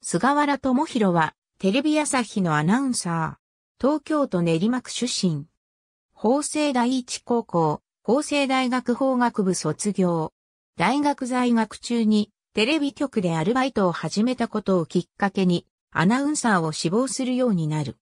菅原智弘は、テレビ朝日のアナウンサー、東京都練馬区出身。法政第一高校、法政大学法学部卒業。大学在学中に、テレビ局でアルバイトを始めたことをきっかけに、アナウンサーを志望するようになる。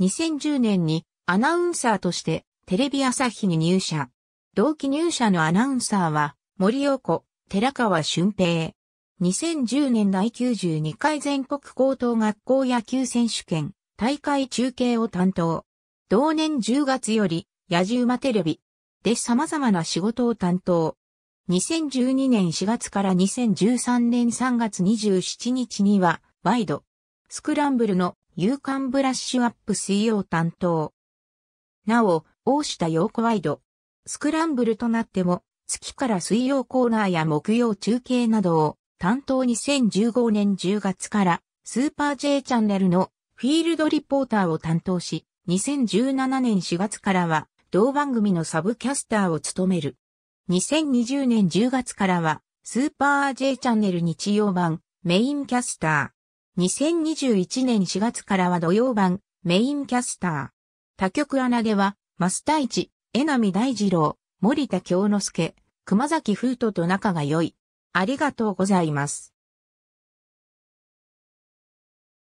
2010年に、アナウンサーとして、テレビ朝日に入社。同期入社のアナウンサーは、森陽子、寺川俊平。2010年第92回全国高等学校野球選手権大会中継を担当。同年10月より野獣馬テレビで様々な仕事を担当。2012年4月から2013年3月27日にはワイドスクランブルの勇敢ブラッシュアップ水曜担当。なお、大下陽子ワイドスクランブルとなっても月から水曜コーナーや木曜中継などを担当2015年10月からスーパー J チャンネルのフィールドリポーターを担当し、2017年4月からは同番組のサブキャスターを務める。2020年10月からはスーパー J チャンネル日曜版メインキャスター。2021年4月からは土曜版メインキャスター。他局アナでは、増イチ、江波大二郎、森田京之介、熊崎風斗と仲が良い、ありがとうございます。